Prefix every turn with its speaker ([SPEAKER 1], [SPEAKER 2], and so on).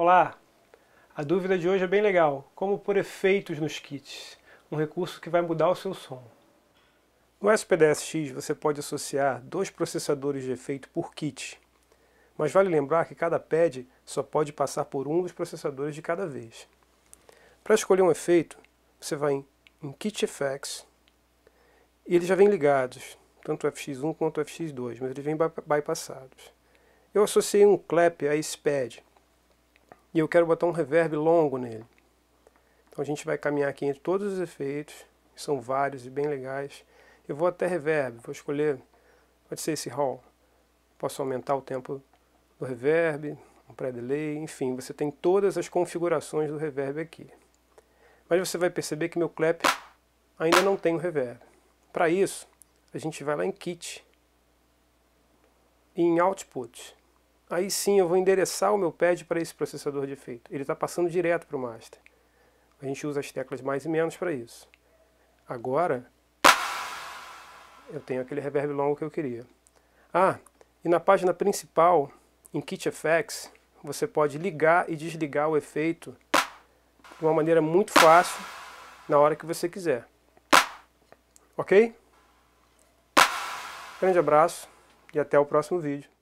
[SPEAKER 1] Olá! A dúvida de hoje é bem legal, como pôr efeitos nos kits, um recurso que vai mudar o seu som. No SPDS-X você pode associar dois processadores de efeito por kit, mas vale lembrar que cada pad só pode passar por um dos processadores de cada vez. Para escolher um efeito, você vai em, em Kit Effects, e eles já vêm ligados, tanto o FX1 quanto o FX2, mas eles vêm bypassados. Eu associei um clap a esse pad, e eu quero botar um reverb longo nele. Então a gente vai caminhar aqui entre todos os efeitos, que são vários e bem legais. Eu vou até reverb, vou escolher, pode ser esse hall. Posso aumentar o tempo do reverb, um pré-delay, enfim, você tem todas as configurações do reverb aqui. Mas você vai perceber que meu clap ainda não tem o reverb. Para isso, a gente vai lá em Kit, e em Output aí sim eu vou endereçar o meu pad para esse processador de efeito. Ele está passando direto para o master. A gente usa as teclas mais e menos para isso. Agora, eu tenho aquele reverb longo que eu queria. Ah, e na página principal, em Kit Effects, você pode ligar e desligar o efeito de uma maneira muito fácil, na hora que você quiser. Ok? Grande abraço e até o próximo vídeo.